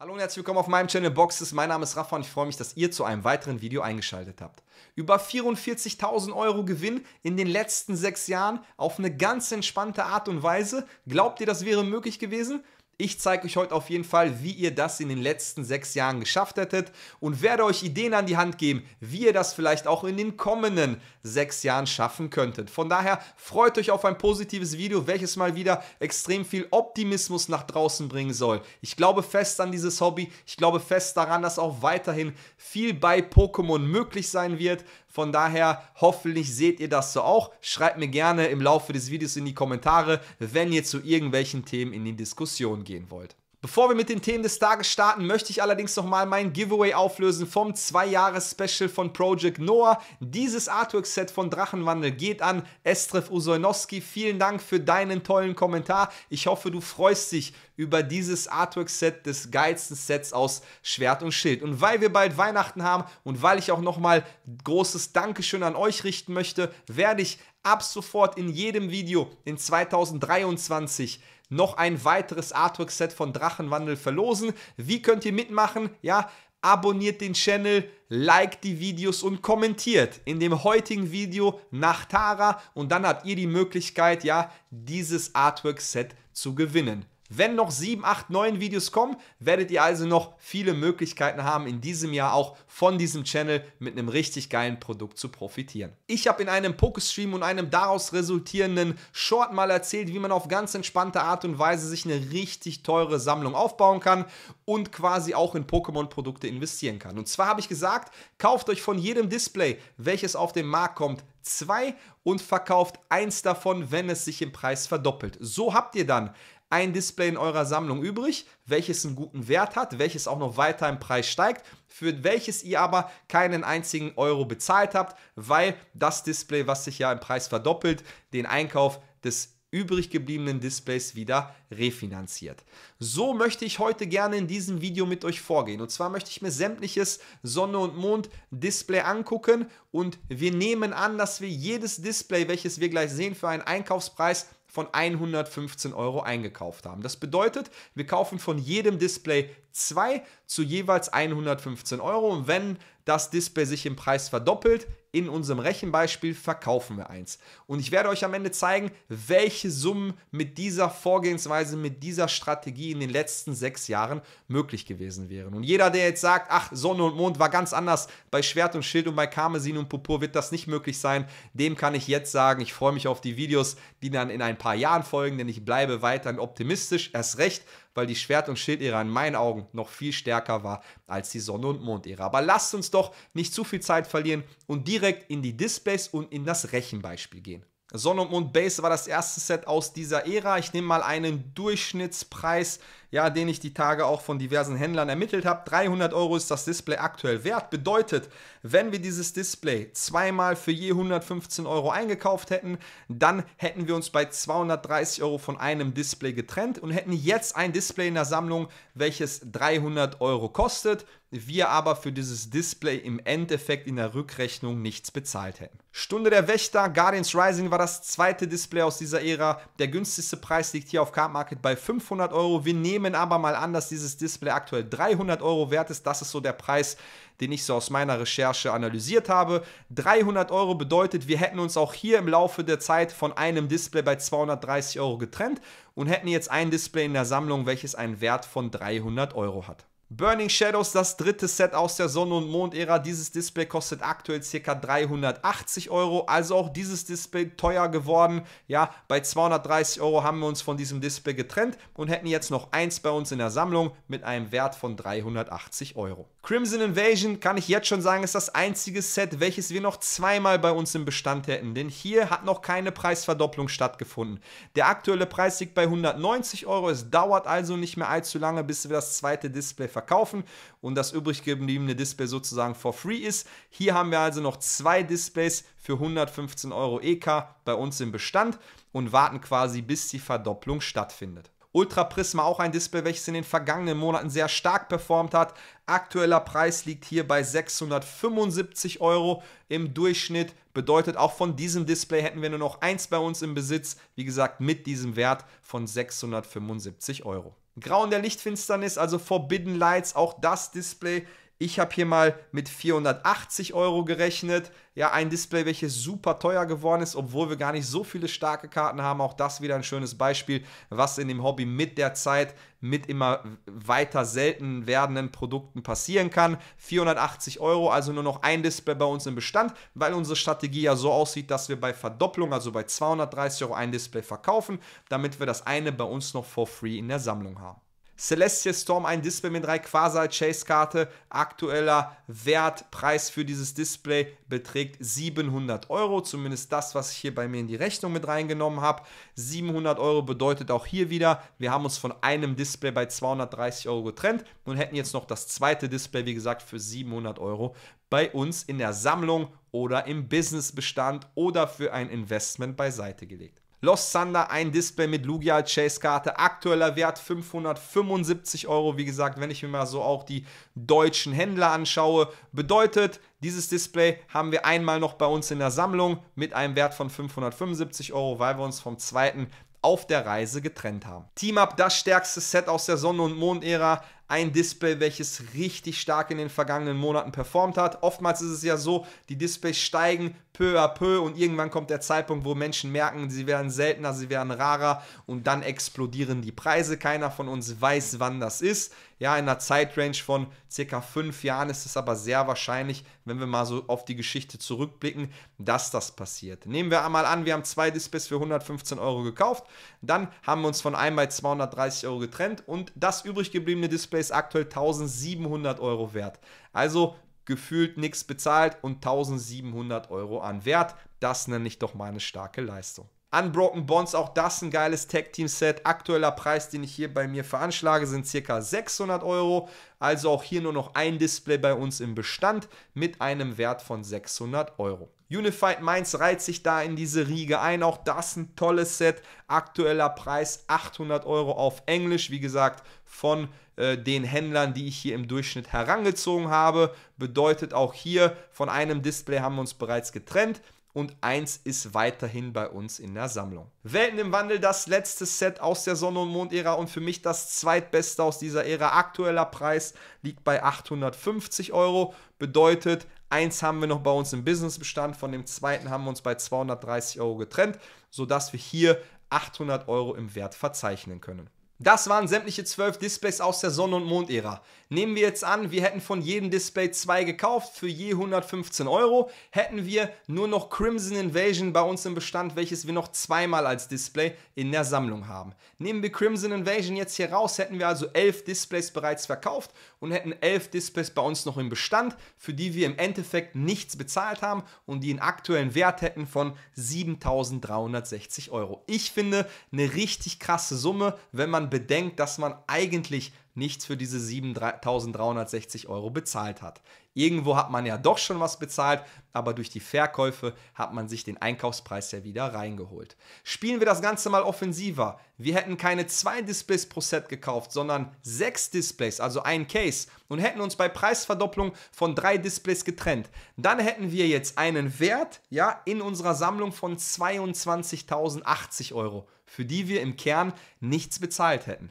Hallo und herzlich willkommen auf meinem Channel Boxes. Mein Name ist Rafa und ich freue mich, dass ihr zu einem weiteren Video eingeschaltet habt. Über 44.000 Euro Gewinn in den letzten sechs Jahren auf eine ganz entspannte Art und Weise. Glaubt ihr, das wäre möglich gewesen? Ich zeige euch heute auf jeden Fall, wie ihr das in den letzten sechs Jahren geschafft hättet und werde euch Ideen an die Hand geben, wie ihr das vielleicht auch in den kommenden sechs Jahren schaffen könntet. Von daher freut euch auf ein positives Video, welches mal wieder extrem viel Optimismus nach draußen bringen soll. Ich glaube fest an dieses Hobby. Ich glaube fest daran, dass auch weiterhin viel bei Pokémon möglich sein wird. Von daher hoffentlich seht ihr das so auch. Schreibt mir gerne im Laufe des Videos in die Kommentare, wenn ihr zu irgendwelchen Themen in die Diskussion gehen wollt. Bevor wir mit den Themen des Tages starten, möchte ich allerdings nochmal mein Giveaway auflösen vom 2-Jahres-Special von Project Noah. Dieses Artwork-Set von Drachenwandel geht an Estref Usolnowski. Vielen Dank für deinen tollen Kommentar. Ich hoffe, du freust dich über dieses Artwork-Set des geilsten Sets aus Schwert und Schild. Und weil wir bald Weihnachten haben und weil ich auch nochmal großes Dankeschön an euch richten möchte, werde ich ab sofort in jedem Video in 2023 noch ein weiteres Artwork-Set von Drachenwandel verlosen. Wie könnt ihr mitmachen? Ja, abonniert den Channel, liked die Videos und kommentiert in dem heutigen Video nach Tara und dann habt ihr die Möglichkeit, ja, dieses Artwork-Set zu gewinnen. Wenn noch 7, 8, 9 Videos kommen, werdet ihr also noch viele Möglichkeiten haben, in diesem Jahr auch von diesem Channel mit einem richtig geilen Produkt zu profitieren. Ich habe in einem Pokestream und einem daraus resultierenden Short mal erzählt, wie man auf ganz entspannte Art und Weise sich eine richtig teure Sammlung aufbauen kann und quasi auch in Pokémon-Produkte investieren kann. Und zwar habe ich gesagt, kauft euch von jedem Display, welches auf den Markt kommt, zwei und verkauft eins davon, wenn es sich im Preis verdoppelt. So habt ihr dann ein Display in eurer Sammlung übrig, welches einen guten Wert hat, welches auch noch weiter im Preis steigt, für welches ihr aber keinen einzigen Euro bezahlt habt, weil das Display, was sich ja im Preis verdoppelt, den Einkauf des übrig gebliebenen Displays wieder refinanziert. So möchte ich heute gerne in diesem Video mit euch vorgehen. Und zwar möchte ich mir sämtliches Sonne und Mond Display angucken und wir nehmen an, dass wir jedes Display, welches wir gleich sehen, für einen Einkaufspreis von 115 Euro eingekauft haben. Das bedeutet, wir kaufen von jedem Display 2 zu jeweils 115 Euro. Und wenn das Display sich im Preis verdoppelt, in unserem Rechenbeispiel verkaufen wir eins. Und ich werde euch am Ende zeigen, welche Summen mit dieser Vorgehensweise, mit dieser Strategie in den letzten sechs Jahren möglich gewesen wären. Und jeder, der jetzt sagt, ach, Sonne und Mond war ganz anders, bei Schwert und Schild und bei Karmesin und Purpur wird das nicht möglich sein, dem kann ich jetzt sagen, ich freue mich auf die Videos, die dann in ein paar Jahren folgen, denn ich bleibe weiterhin optimistisch, erst recht, weil die Schwert- und Schild-Ära in meinen Augen noch viel stärker war als die Sonne- und Mondära. Aber lasst uns doch nicht zu viel Zeit verlieren und direkt in die Displays und in das Rechenbeispiel gehen. Sonne und Mond Base war das erste Set aus dieser Ära. Ich nehme mal einen Durchschnittspreis ja, den ich die Tage auch von diversen Händlern ermittelt habe. 300 Euro ist das Display aktuell wert. Bedeutet, wenn wir dieses Display zweimal für je 115 Euro eingekauft hätten, dann hätten wir uns bei 230 Euro von einem Display getrennt und hätten jetzt ein Display in der Sammlung, welches 300 Euro kostet wir aber für dieses Display im Endeffekt in der Rückrechnung nichts bezahlt hätten. Stunde der Wächter, Guardians Rising war das zweite Display aus dieser Ära. Der günstigste Preis liegt hier auf Card Market bei 500 Euro. Wir nehmen nehmen aber mal an, dass dieses Display aktuell 300 Euro wert ist. Das ist so der Preis, den ich so aus meiner Recherche analysiert habe. 300 Euro bedeutet, wir hätten uns auch hier im Laufe der Zeit von einem Display bei 230 Euro getrennt und hätten jetzt ein Display in der Sammlung, welches einen Wert von 300 Euro hat. Burning Shadows, das dritte Set aus der Sonne- und Mond-Ära. Dieses Display kostet aktuell ca. 380 Euro. Also auch dieses Display teuer geworden. Ja, bei 230 Euro haben wir uns von diesem Display getrennt und hätten jetzt noch eins bei uns in der Sammlung mit einem Wert von 380 Euro. Crimson Invasion, kann ich jetzt schon sagen, ist das einzige Set, welches wir noch zweimal bei uns im Bestand hätten. Denn hier hat noch keine Preisverdopplung stattgefunden. Der aktuelle Preis liegt bei 190 Euro. Es dauert also nicht mehr allzu lange, bis wir das zweite Display verkaufen und das übrig gebliebene Display sozusagen for free ist. Hier haben wir also noch zwei Displays für 115 Euro EK bei uns im Bestand und warten quasi, bis die Verdopplung stattfindet. Ultra Prisma auch ein Display, welches in den vergangenen Monaten sehr stark performt hat. Aktueller Preis liegt hier bei 675 Euro im Durchschnitt. Bedeutet, auch von diesem Display hätten wir nur noch eins bei uns im Besitz. Wie gesagt, mit diesem Wert von 675 Euro. Grauen der Lichtfinsternis, also Forbidden Lights, auch das Display ich habe hier mal mit 480 Euro gerechnet. Ja, ein Display, welches super teuer geworden ist, obwohl wir gar nicht so viele starke Karten haben. Auch das wieder ein schönes Beispiel, was in dem Hobby mit der Zeit mit immer weiter selten werdenden Produkten passieren kann. 480 Euro, also nur noch ein Display bei uns im Bestand, weil unsere Strategie ja so aussieht, dass wir bei Verdopplung, also bei 230 Euro ein Display verkaufen, damit wir das eine bei uns noch for free in der Sammlung haben. Celestial Storm, ein Display mit drei Quasar-Chase-Karte. Aktueller Wertpreis für dieses Display beträgt 700 Euro. Zumindest das, was ich hier bei mir in die Rechnung mit reingenommen habe. 700 Euro bedeutet auch hier wieder, wir haben uns von einem Display bei 230 Euro getrennt und hätten jetzt noch das zweite Display, wie gesagt, für 700 Euro bei uns in der Sammlung oder im Businessbestand oder für ein Investment beiseite gelegt. Lost Thunder, ein Display mit Lugia Chase-Karte. Aktueller Wert 575 Euro. Wie gesagt, wenn ich mir mal so auch die deutschen Händler anschaue, bedeutet, dieses Display haben wir einmal noch bei uns in der Sammlung mit einem Wert von 575 Euro, weil wir uns vom zweiten auf der Reise getrennt haben. Team Up, das stärkste Set aus der Sonne- und Mond-Ära. Ein Display, welches richtig stark in den vergangenen Monaten performt hat. Oftmals ist es ja so, die Displays steigen peu à peu und irgendwann kommt der Zeitpunkt, wo Menschen merken, sie werden seltener, sie werden rarer und dann explodieren die Preise. Keiner von uns weiß, wann das ist. Ja, in einer Zeitrange von circa fünf Jahren ist es aber sehr wahrscheinlich, wenn wir mal so auf die Geschichte zurückblicken, dass das passiert. Nehmen wir einmal an, wir haben zwei Displays für 115 Euro gekauft, dann haben wir uns von einem bei 230 Euro getrennt und das übrig gebliebene Display Displays aktuell 1700 Euro wert. Also gefühlt nichts bezahlt und 1700 Euro an Wert. Das nenne ich doch mal eine starke Leistung. Unbroken Bonds, auch das ein geiles Tag-Team-Set. Aktueller Preis, den ich hier bei mir veranschlage, sind circa 600 Euro. Also auch hier nur noch ein Display bei uns im Bestand mit einem Wert von 600 Euro. Unified Mainz reiht sich da in diese Riege ein. Auch das ein tolles Set. Aktueller Preis 800 Euro auf Englisch. Wie gesagt, von äh, den Händlern, die ich hier im Durchschnitt herangezogen habe. Bedeutet auch hier, von einem Display haben wir uns bereits getrennt und eins ist weiterhin bei uns in der Sammlung. Welten im Wandel, das letzte Set aus der Sonne- und Mond-Ära und für mich das zweitbeste aus dieser Ära. Aktueller Preis liegt bei 850 Euro, bedeutet Eins haben wir noch bei uns im Businessbestand, von dem zweiten haben wir uns bei 230 Euro getrennt, sodass wir hier 800 Euro im Wert verzeichnen können. Das waren sämtliche 12 Displays aus der Sonne- und Mondära. Nehmen wir jetzt an, wir hätten von jedem Display zwei gekauft für je 115 Euro, hätten wir nur noch Crimson Invasion bei uns im Bestand, welches wir noch zweimal als Display in der Sammlung haben. Nehmen wir Crimson Invasion jetzt hier raus, hätten wir also 11 Displays bereits verkauft und hätten 11 Displays bei uns noch im Bestand, für die wir im Endeffekt nichts bezahlt haben und die einen aktuellen Wert hätten von 7.360 Euro. Ich finde eine richtig krasse Summe, wenn man bedenkt, dass man eigentlich nichts für diese 7.360 Euro bezahlt hat. Irgendwo hat man ja doch schon was bezahlt, aber durch die Verkäufe hat man sich den Einkaufspreis ja wieder reingeholt. Spielen wir das Ganze mal offensiver. Wir hätten keine zwei Displays pro Set gekauft, sondern sechs Displays, also ein Case, und hätten uns bei Preisverdopplung von drei Displays getrennt. Dann hätten wir jetzt einen Wert ja, in unserer Sammlung von 22.080 Euro für die wir im Kern nichts bezahlt hätten.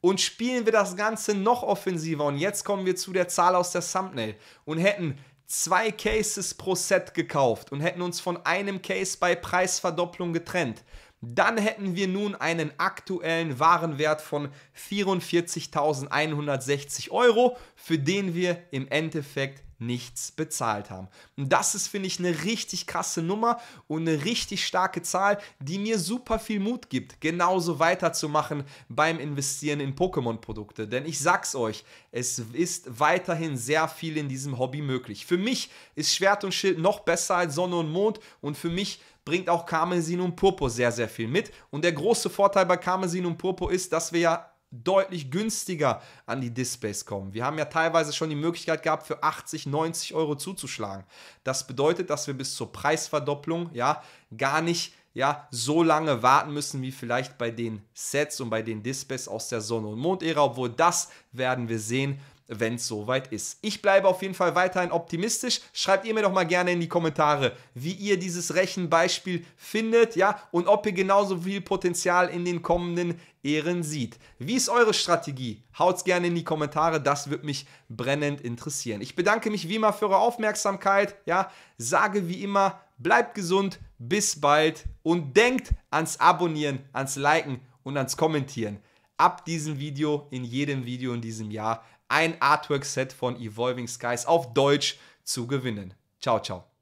Und spielen wir das Ganze noch offensiver und jetzt kommen wir zu der Zahl aus der Thumbnail und hätten zwei Cases pro Set gekauft und hätten uns von einem Case bei Preisverdopplung getrennt, dann hätten wir nun einen aktuellen Warenwert von 44.160 Euro, für den wir im Endeffekt nichts bezahlt haben. Und das ist, finde ich, eine richtig krasse Nummer und eine richtig starke Zahl, die mir super viel Mut gibt, genauso weiterzumachen beim Investieren in Pokémon-Produkte. Denn ich sag's euch, es ist weiterhin sehr viel in diesem Hobby möglich. Für mich ist Schwert und Schild noch besser als Sonne und Mond und für mich bringt auch Karmesin und Purpur sehr, sehr viel mit. Und der große Vorteil bei Karmesin und Purpur ist, dass wir ja deutlich günstiger an die Displays kommen. Wir haben ja teilweise schon die Möglichkeit gehabt, für 80, 90 Euro zuzuschlagen. Das bedeutet, dass wir bis zur Preisverdopplung ja gar nicht ja, so lange warten müssen wie vielleicht bei den Sets und bei den Displays aus der Sonne- und Mondära, obwohl das werden wir sehen wenn es soweit ist. Ich bleibe auf jeden Fall weiterhin optimistisch. Schreibt ihr mir doch mal gerne in die Kommentare, wie ihr dieses Rechenbeispiel findet, ja, und ob ihr genauso viel Potenzial in den kommenden Ehren sieht. Wie ist eure Strategie? Haut's gerne in die Kommentare, das würde mich brennend interessieren. Ich bedanke mich wie immer für eure Aufmerksamkeit, ja, sage wie immer, bleibt gesund, bis bald und denkt ans Abonnieren, ans Liken und ans Kommentieren. Ab diesem Video, in jedem Video in diesem Jahr ein Artwork-Set von Evolving Skies auf Deutsch zu gewinnen. Ciao, ciao.